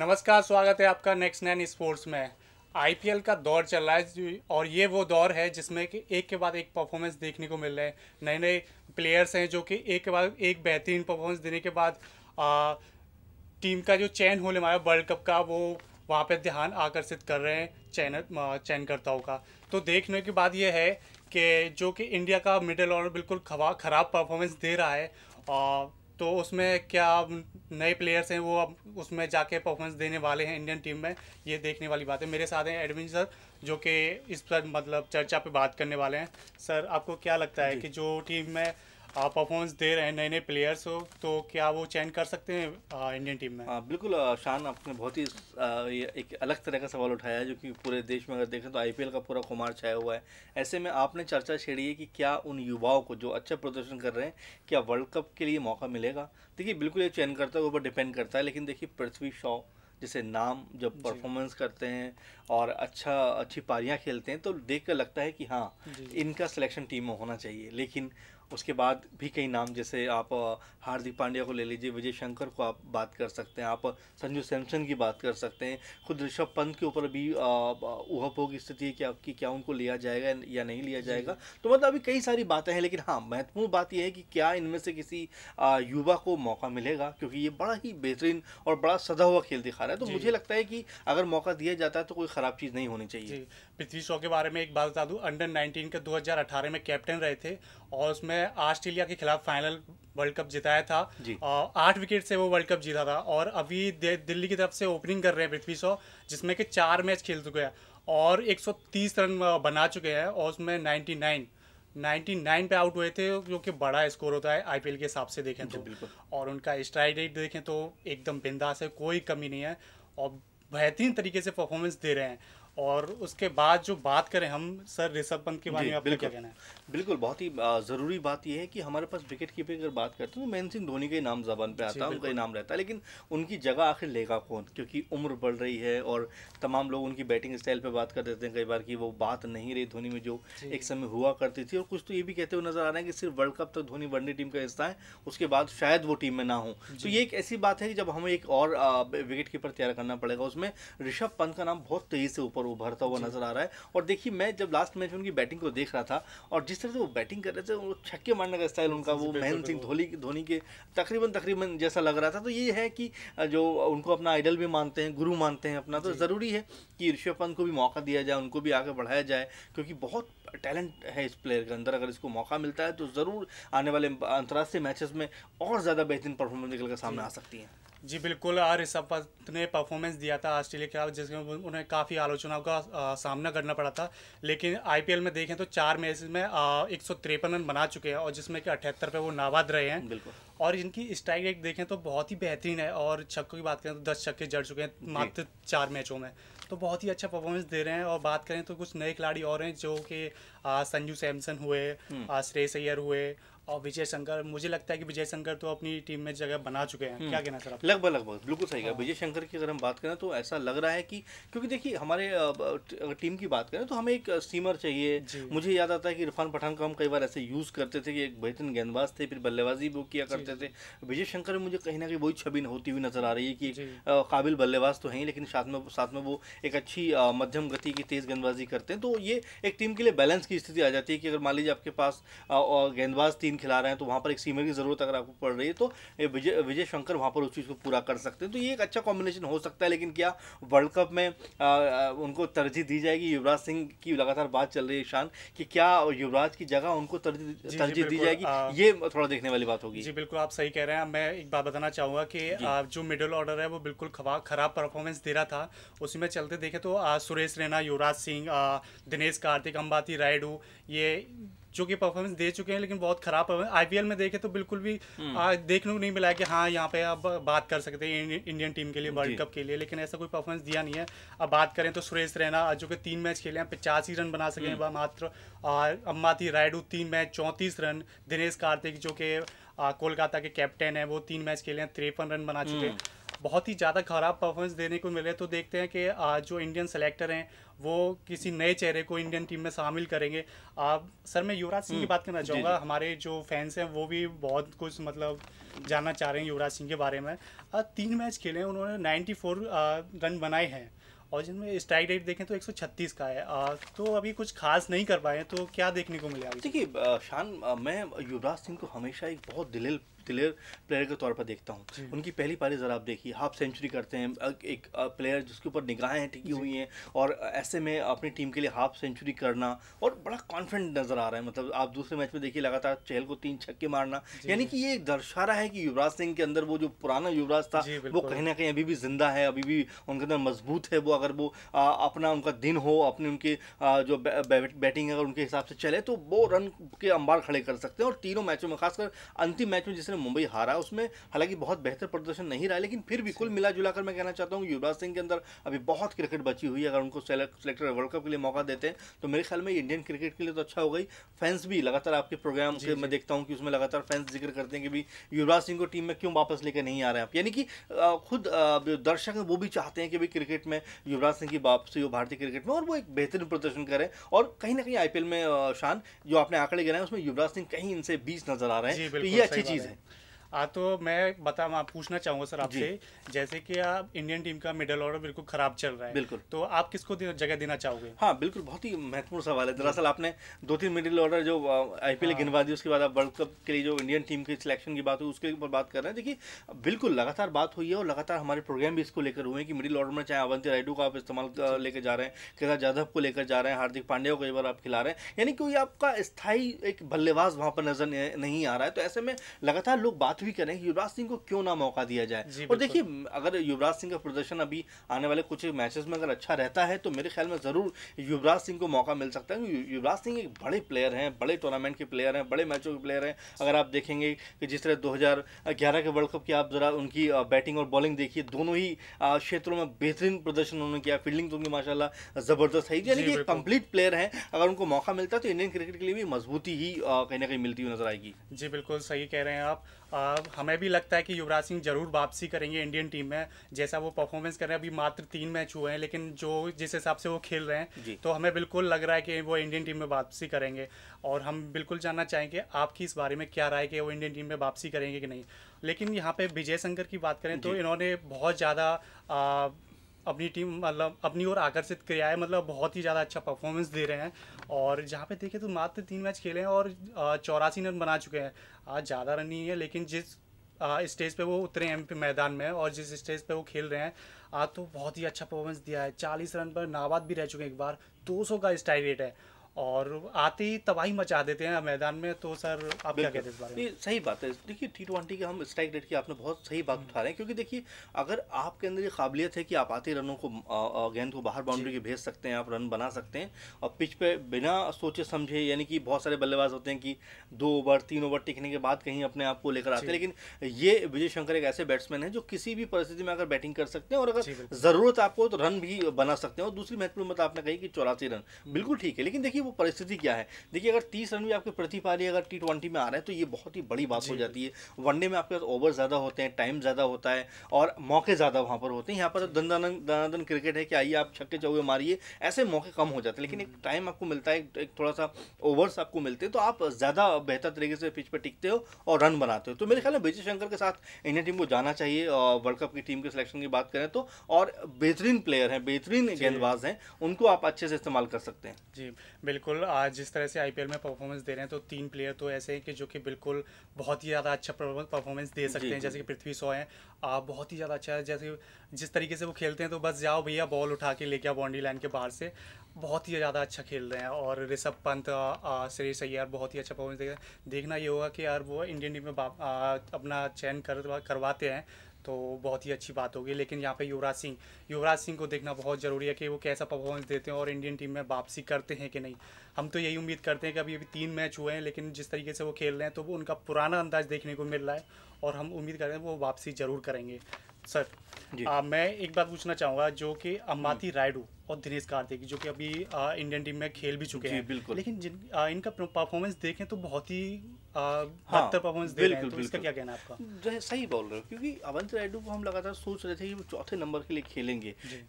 नमस्कार स्वागत है आपका नेक्स्ट नैन स्पोर्ट्स में आईपीएल का दौर चल रहा है और ये वो दौर है जिसमें कि एक के बाद एक परफॉर्मेंस देखने को मिल रहे हैं नए नए प्लेयर्स हैं जो कि एक के बाद एक बेहतरीन परफॉर्मेंस देने के बाद आ, टीम का जो चयन होने वाला वर्ल्ड कप का वो वहाँ पर ध्यान आकर्षित कर रहे हैं चयन चयनकर्ताओं का तो देखने के बाद ये है कि जो कि इंडिया का मिडल ऑर्डर बिल्कुल खराब परफॉर्मेंस दे रहा है और तो उसमें क्या नए प्लेयर्स हैं वो अब उसमें जाके परफॉर्मेंस देने वाले हैं इंडियन टीम में ये देखने वाली बात है मेरे साथ हैं एडमिन सर जो कि इस पर मतलब चर्चा पे बात करने वाले हैं सर आपको क्या लगता है कि जो टीम में परफॉर्मेंस दे रहे हैं नए नए प्लेयर्स हो तो क्या वो चैन कर सकते हैं इंडियन टीम में हाँ, आ, बिल्कुल शान आपने बहुत ही एक अलग तरह का सवाल उठाया है जो कि पूरे देश में अगर देखें तो आईपीएल का पूरा खुमार छाया हुआ है ऐसे में आपने चर्चा छेड़ी है कि क्या उन युवाओं को जो अच्छा प्रदर्शन कर रहे हैं क्या वर्ल्ड कप के लिए मौका मिलेगा देखिए बिल्कुल ये चयन करता है ऊपर डिपेंड करता है लेकिन देखिए पृथ्वी शॉ जैसे नाम जब परफॉर्मेंस करते हैं और अच्छा अच्छी पारियाँ खेलते हैं तो देख कर लगता है कि हाँ इनका सिलेक्शन टीम में होना चाहिए लेकिन उसके बाद भी कई नाम जैसे आप हार्दिक पांड्या को ले लीजिए विजय शंकर को आप बात कर सकते हैं आप संजू सैमसन की बात कर सकते हैं खुद ऋषभ पंत के ऊपर भी उहपो की स्थिति है कि आपकी क्या उनको लिया जाएगा या नहीं लिया जाएगा तो मतलब अभी कई सारी बातें हैं लेकिन हाँ महत्वपूर्ण बात यह है कि क्या इनमें से किसी युवा को मौका मिलेगा क्योंकि ये बड़ा ही बेहतरीन और बड़ा सदा हुआ खेल दिखा रहा है तो मुझे लगता है कि अगर मौका दिया जाता है तो कोई ख़राब चीज़ नहीं होनी चाहिए पृथ्वी शॉ के बारे में एक बात बता दूँ अंडर नाइनटीन के दो में कैप्टन रहे थे और उसमें ने ऑस्ट्रेलिया के खिलाफ फाइनल वर्ल्ड कप जिताया था और आठ विकेट से वो वर्ल्ड कप जीता था और अभी दिल्ली की तरफ से ओपनिंग कर रहे हैं पृथ्वी शॉ जिसमें कि चार मैच खेल चुके हैं और 130 रन बना चुके हैं और उसमें 99 99 पे आउट हुए थे जो कि बड़ा स्कोर होता है आईपीएल के हिसाब से देखें तो और उनका स्ट्राइक रेट देखें तो एकदम बिंदास है कोई कमी नहीं है और बेहतरीन तरीके से परफॉर्मेंस दे रहे हैं और उसके बाद जो बात करें हम सर ऋषभ पंत के बारे में आपका क्या कहना है बिल्कुल बहुत ही ज़रूरी बात यह है कि हमारे पास विकेट कीपिंग अगर बात करते हैं तो महेंद्र सिंह धोनी का ही नाम जबान पे आता है उनका ही नाम रहता है लेकिन उनकी जगह आखिर लेगा कौन क्योंकि उम्र बढ़ रही है और तमाम लोग उनकी बैटिंग स्टाइल पर बात कर देते हैं कई बार कि वो बात नहीं रही धोनी में जो एक समय हुआ करती थी और कुछ तो ये भी कहते हुए नजर आ रहे हैं कि सिर्फ वर्ल्ड कप तक धोनी वनडे टीम का हिस्सा है उसके बाद शायद वो टीम में ना हो तो ये एक ऐसी बात है कि जब हमें एक और विकेट कीपर तैयार करना पड़ेगा उसमें ऋषभ पंत का नाम बहुत तेजी से ऊपर उभरता हुआ नजर आ रहा है और देखिए मैं जब लास्ट मैच में उनकी बैटिंग को देख रहा था और जिस तरह से वो बैटिंग कर रहे थे वो छक्के मारने का स्टाइल उनका वो महेंद्र सिंह धोनी धोनी के तकरीबन तकरीबन जैसा लग रहा था तो ये है कि जो उनको अपना आइडल भी मानते हैं गुरु मानते हैं अपना तो ज़रूरी है कि ऋषभ पंत को भी मौका दिया जाए उनको भी आगे बढ़ाया जाए क्योंकि बहुत टैलेंट है इस प्लेयर के अंदर अगर इसको मौका मिलता है तो ज़रूर आने वाले अंतर्राष्ट्रीय मैचेस में और ज़्यादा बेहतरीन परफॉर्मेंस निकल कर सामने आ सकती है जी बिल्कुल ऋषभ पंत ने परफॉर्मेंस दिया था ऑस्ट्रेलिया के खिलाफ जिसमें उन्हें काफ़ी आलोचनाओं का आ, सामना करना पड़ा था लेकिन आईपीएल में देखें तो चार मैच में एक सौ तिरपन रन बना चुके हैं और जिसमें कि अठहत्तर पे वो नाबाद रहे हैं बिल्कुल और इनकी स्ट्राइक रेट देखें तो बहुत ही बेहतरीन है और छक्कों की बात करें तो दस छक्के जड़ चुके हैं मात्र चार मैचों में तो बहुत ही अच्छा परफॉर्मेंस दे रहे हैं और बात करें तो कुछ नए खिलाड़ी और हैं जो कि संजू सैमसन हुए हम्म। श्रेयस अय्यर हुए और विजय शंकर मुझे लगता है कि विजय शंकर तो अपनी टीम में जगह बना चुके हैं हम्म। क्या कहना सर लगभग लगभग बिल्कुल सही कहा हाँ। विजय शंकर की अगर हम बात करें तो ऐसा लग रहा है कि क्योंकि देखिए हमारे टीम की बात करें तो हमें एक स्टीमर चाहिए मुझे याद आता है कि इरफान पठान को हम कई बार ऐसे यूज़ करते थे कि एक बेहतरीन गेंदबाज थे फिर बल्लेबाजी भी किया करते थे विजय शंकर में मुझे कहीं ना कहीं वही छवि होती हुई नजर आ रही है कि काबिल बल्लेबाज तो है लेकिन साथ में साथ में वो एक अच्छी मध्यम गति की तेज़ गेंदबाजी करते हैं तो ये एक टीम के लिए बैलेंस की स्थिति आ जाती है कि अगर मान लीजिए आपके पास गेंदबाज तीन खिला रहे हैं तो वहाँ पर एक सीमर की ज़रूरत अगर आपको पड़ रही है तो विजय विजय शंकर वहाँ पर उस चीज़ को पूरा कर सकते हैं तो ये एक अच्छा कॉम्बिनेशन हो सकता है लेकिन क्या वर्ल्ड कप में आ, आ, उनको तरजीह दी जाएगी युवराज सिंह की लगातार बात चल रही है शान कि क्या युवराज की जगह उनको तरजीह दी जाएगी ये थोड़ा देखने वाली बात होगी जी बिल्कुल आप सही कह रहे हैं मैं एक बात बताना चाहूँगा कि जो मिडिल ऑर्डर है वो बिल्कुल खराब परफॉर्मेंस दे रहा था उसी में चलते देखें तो सुरेश रैना युवराज सिंह दिनेश कार्तिक अंबाती रायडू ये जो कि परफॉर्मेंस दे चुके हैं लेकिन बहुत खराब आई एल में देखे तो बिल्कुल भी हम्म। आ, देखने को नहीं मिला कि हाँ यहाँ पे आप बात कर सकते हैं इंडियन टीम के लिए वर्ल्ड कप के लिए लेकिन ऐसा कोई परफॉर्मेंस दिया नहीं है अब बात करें तो सुरेश रैना जो कि तीन मैच खेले हैं पचासी रन बना सके हैं हम्म। मात्र और अम्माती रायडू तीन मैच चौंतीस रन दिनेश कार्तिक जो कि कोलकाता के कैप्टन है वो तीन मैच खेले हैं तिरपन रन बना चुके हैं हम्म। बहुत ही ज़्यादा ख़राब परफॉर्मेंस देने को मिले तो देखते हैं कि जो इंडियन सेलेक्टर हैं वो किसी नए चेहरे को इंडियन टीम में शामिल करेंगे आप सर मैं युवराज सिंह की हम्म, बात करना चाहूँगा हमारे जो फैंस हैं वो भी बहुत कुछ मतलब जानना चाह रहे हैं युवराज सिंह के बारे में तीन मैच खेले हैं उन्होंने नाइन्टी रन बनाए हैं और जिनमें स्ट्राइक रेट देखें तो 136 का है आ, तो अभी कुछ खास नहीं कर पाए तो क्या देखने को मिला देखिए शान मैं युवराज सिंह को हमेशा एक बहुत दिलिल दिलेर प्लेयर के तौर पर देखता हूँ उनकी पहली पारी ज़रा आप देखिए हाफ सेंचुरी करते हैं एक प्लेयर जिसके ऊपर निगाहें टिकी हुई हैं और ऐसे में अपनी टीम के लिए हाफ सेंचुरी करना और बड़ा कॉन्फिडेंट नज़र आ रहा है मतलब आप दूसरे मैच में देखिए लगातार चहल को तीन छक्के मारना यानी कि ये दर्शा रहा है कि युवराज सिंह के अंदर वो जो पुराना युवराज था वो कहीं ना कहीं अभी भी जिंदा है अभी भी उनके अंदर मजबूत है वो अगर वो अपना उनका दिन हो अपनी उनकी जो बैटिंग अगर उनके हिसाब से चले तो वो रन के अंबार खड़े कर सकते हैं और तीनों मैचों में खासकर अंतिम मैच में जिसने मुंबई हारा उसमें हालांकि बहुत बेहतर प्रदर्शन नहीं रहा लेकिन फिर भी कुल मिला जुला कर मैं कहना चाहता हूँ युवराज सिंह के अंदर अभी बहुत क्रिकेट बची हुई है अगर उनको सेलेक्टर वर्ल्ड कप के लिए मौका देते हैं तो मेरे ख्याल में इंडियन क्रिकेट के लिए तो अच्छा हो गई फैंस भी लगातार आपके प्रोग्राम के मैं देखता हूँ कि उसमें लगातार फैंस जिक्र करते हैं कि भी युवराज सिंह को टीम में क्यों वापस लेकर नहीं आ रहे हैं आप यानी कि खुद दर्शक वो भी चाहते हैं कि भाई क्रिकेट में युवराज सिंह की वापसी हो भारतीय क्रिकेट में और वो एक बेहतरीन प्रदर्शन करें और कहीं ना कहीं आईपीएल में शान जो आपने आंकड़े गिराए उसमें युवराज सिंह कहीं इनसे बीस नजर आ रहे हैं तो ये अच्छी चीज़ है आ तो मैं बता पूछना चाहूंगा सर आपसे जैसे कि आप इंडियन टीम का मिडल ऑर्डर बिल्कुल खराब चल रहा है बिल्कुल तो आप किसको जगह देना चाहोगे हाँ बिल्कुल बहुत ही महत्वपूर्ण सवाल है दरअसल आपने दो तीन मिडिल ऑर्डर जो आई पी हाँ। गिनवा दी उसके बाद आप वर्ल्ड कप के लिए जो इंडियन टीम की सिलेक्शन की बात हुई उसके ऊपर बात कर रहे हैं देखिए बिल्कुल लगातार बात हुई है और लगातार हमारे प्रोग्राम भी इसको लेकर हुए हैं कि मिडिल ऑर्डर में चाहे अवंती रायडू का आप इस्तेमाल लेकर जा रहे हैं केदार जाधव को लेकर जा रहे हैं हार्दिक पांड्या को कई बार आप खिला रहे हैं यानी कोई आपका स्थायी एक बल्लेबाज वहाँ पर नजर नहीं आ रहा है तो ऐसे में लगातार लोग बात बात भी करें युवराज सिंह को क्यों ना मौका दिया जाए और देखिए अगर युवराज सिंह का प्रदर्शन अभी आने वाले कुछ मैचेस में अगर अच्छा रहता है तो मेरे ख्याल में ज़रूर युवराज सिंह को मौका मिल सकता है युवराज सिंह एक बड़े प्लेयर हैं बड़े टूर्नामेंट के प्लेयर हैं बड़े मैचों के प्लेयर हैं अगर आप देखेंगे कि जिस तरह दो के वर्ल्ड कप की आप ज़रा उनकी बैटिंग और बॉलिंग देखिए दोनों ही क्षेत्रों में बेहतरीन प्रदर्शन उन्होंने किया फील्डिंग तो उनकी माशाल्लाह ज़बरदस्त है यानी कि कंप्लीट प्लेयर हैं अगर उनको मौका मिलता है तो इंडियन क्रिकेट के लिए भी मजबूती ही कहीं ना कहीं मिलती हुई नजर आएगी जी बिल्कुल सही कह रहे हैं आप हमें भी लगता है कि युवराज सिंह जरूर वापसी करेंगे इंडियन टीम में जैसा वो परफॉर्मेंस कर रहे हैं अभी मात्र तीन मैच हुए हैं लेकिन जो जिस हिसाब से वो खेल रहे हैं तो हमें बिल्कुल लग रहा है कि वो इंडियन टीम में वापसी करेंगे और हम बिल्कुल जानना चाहेंगे आपकी इस बारे में क्या राय कि वो इंडियन टीम में वापसी करेंगे कि नहीं लेकिन यहाँ पे विजय शंकर की बात करें तो इन्होंने बहुत ज़्यादा अपनी टीम मतलब अपनी ओर आकर्षित किया है मतलब बहुत ही ज़्यादा अच्छा परफॉर्मेंस दे रहे हैं और जहाँ पे देखें तो मात्र तीन मैच खेले हैं और चौरासी रन बना चुके हैं आज ज़्यादा रन नहीं है लेकिन जिस स्टेज पे वो उतरे हैं पे मैदान में और जिस स्टेज पे वो खेल रहे हैं आज तो बहुत ही अच्छा परफॉर्मेंस दिया है चालीस रन पर नाबाद भी रह चुके हैं एक बार दो सौ का स्ट्राइक रेट है और आते ही तबाही मचा देते हैं मैदान में तो सर आप क्या कहते हैं इस बारे में सही बात है देखिए टी ट्वेंटी के हम स्ट्राइक रेट की आपने बहुत सही बात उठा रहे हैं क्योंकि देखिए अगर आपके अंदर ये काबिलियत है कि आप आते रनों को गेंद को बाहर बाउंड्री के भेज सकते हैं आप रन बना सकते हैं और पिच पे बिना सोचे समझे यानी कि बहुत सारे बल्लेबाज होते हैं कि दो ओवर तीन ओवर टिकने के बाद कहीं अपने आप को लेकर आते हैं लेकिन ये विजय शंकर एक ऐसे बैट्समैन है जो किसी भी परिस्थिति में अगर बैटिंग कर सकते हैं और अगर ज़रूरत आपको तो रन भी बना सकते हैं और दूसरी महत्वपूर्ण मत आपने कही कि चौरासी रन हम्म। बिल्कुल ठीक है लेकिन देखिए वो परिस्थिति क्या है देखिए अगर तीस रन भी आपके प्रति पारी अगर टी ट्वेंटी में आ रहे हैं तो ये बहुत ही बड़ी बात हो जाती है वनडे में आपके पास ओवर ज़्यादा होते हैं टाइम ज़्यादा होता है और मौके ज़्यादा वहाँ पर होते हैं यहाँ पर दन दनादन क्रिकेट है कि आइए आप छक्के चौके मारिए ऐसे मौके कम हो जाते हैं लेकिन एक टाइम हम्म। आपको मिलता है एक थोड़ा सा ओवर्स आपको मिलते हैं तो आप ज़्यादा बेहतर तरीके से पिच पर टिकते हो और रन बनाते हो तो मेरे ख्याल में विजय शंकर के साथ इंडियन टीम को जाना चाहिए वर्ल्ड कप की टीम के सिलेक्शन की बात करें तो और बेहतरीन प्लेयर हैं बेहतरीन गेंदबाज हैं उनको आप अच्छे से इस्तेमाल कर सकते हैं जी बिल्कुल बिल्कुल आज जिस तरह से आईपीएल में परफॉर्मेंस दे रहे हैं तो तीन प्लेयर तो ऐसे हैं कि जो कि बिल्कुल बहुत ही ज़्यादा अच्छा परफॉर्मेंस दे सकते हैं जैसे कि पृथ्वी सौ हैं आप बहुत ही ज़्यादा अच्छा है जैसे जिस तरीके से वो खेलते हैं तो बस जाओ भैया बॉल उठा के लेके आओ बाउंड्री लाइन के बाहर से बहुत ही ज़्यादा अच्छा खेल रहे हैं और ऋषभ पंत श्रेयस अय्यर बहुत ही अच्छा परफॉर्मेंस दे रहे हैं देखना ये होगा कि यार वो इंडियन टीम में अपना चयन कर करवाते हैं तो बहुत ही अच्छी बात होगी लेकिन यहाँ पे युवराज सिंह युवराज सिंह को देखना बहुत ज़रूरी है कि वो कैसा परफॉर्मेंस देते हैं और इंडियन टीम में वापसी करते हैं कि नहीं हम तो यही उम्मीद करते हैं कि अभी अभी तीन मैच हुए हैं लेकिन जिस तरीके से वो खेल रहे हैं तो वो उनका पुराना अंदाज देखने को मिल रहा है और हम उम्मीद कर रहे हैं वो वापसी ज़रूर करेंगे सर आ, मैं एक बात पूछना चाहूँगा जो कि अम्माती हम्म। रायडू और दिनेश कार्तिक जो कि अभी आ, इंडियन टीम में खेल भी चुके हैं बिल्कुल लेकिन जिन आ, इनका परफॉर्मेंस देखें तो बहुत ही हाँ, तो बेहतर क्या कहना आपका जो है सही बोल रहे क्योंकि अवंत रायडू को हम लगातार सोच रहे थे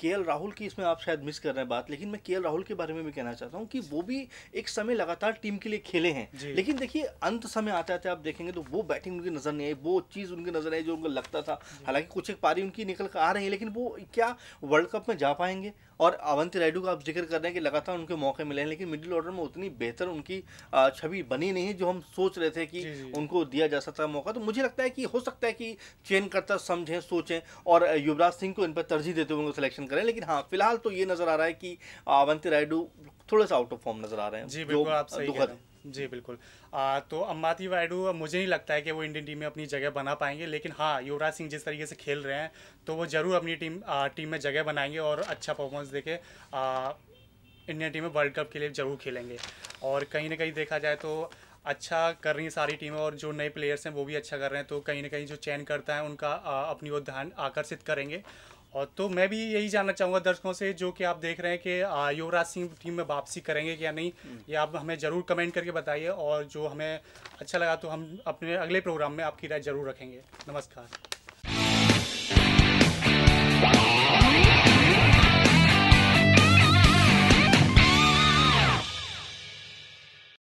के राहुल की इसमें बात लेकिन मैं के राहुल के बारे में भी कहना चाहता हूँ वो भी एक समय लगातार टीम के लिए खेले हैं लेकिन देखिए अंत समय आते आते आप देखेंगे तो वो बैटिंग उनकी नजर नहीं आई वो चीज़ उनकी नजर आई जो उनको लगता था हालांकि कुछ एक पारी उनकी निकल कर आ रही है लेकिन वो क्या वर्ल्ड कप में जा पाएंगे और अवंती रायडू का आप जिक्र कर रहे हैं कि लगातार उनके मौके मिले हैं लेकिन मिडिल ऑर्डर में उतनी बेहतर उनकी छवि बनी नहीं है जो हम सोच रहे थे थे कि उनको दिया जा सकता मौका तो मुझे लगता है कि हो सकता है कि चेन करता समझें सोचें और युवराज सिंह को इन पर तरजीह देते हुए उनको सिलेक्शन करें लेकिन हाँ फिलहाल तो ये नज़र आ रहा है कि अवंती रायडू थोड़ा सा आउट ऑफ फॉर्म नज़र आ रहे हैं जी बिल्कुल आप सही रहे हैं जी बिल्कुल आ, तो अम्बाती वायडू मुझे नहीं लगता है कि वो इंडियन टीम में अपनी जगह बना पाएंगे लेकिन हाँ युवराज सिंह जिस तरीके से खेल रहे हैं तो वो ज़रूर अपनी टीम आ, टीम में जगह बनाएंगे और अच्छा परफॉर्मेंस देके इंडियन टीम में वर्ल्ड कप के लिए ज़रूर खेलेंगे और कहीं ना कहीं देखा जाए तो अच्छा कर रही हैं सारी टीमें और जो नए प्लेयर्स हैं वो भी अच्छा कर रहे हैं तो कहीं ना कहीं जो चयन करता है उनका अपनी ओर ध्यान आकर्षित करेंगे और तो मैं भी यही जानना चाहूँगा दर्शकों से जो कि आप देख रहे हैं कि युवराज सिंह टीम में वापसी करेंगे या नहीं हम्म। ये आप हमें ज़रूर कमेंट करके बताइए और जो हमें अच्छा लगा तो हम अपने अगले प्रोग्राम में आपकी राय ज़रूर रखेंगे नमस्कार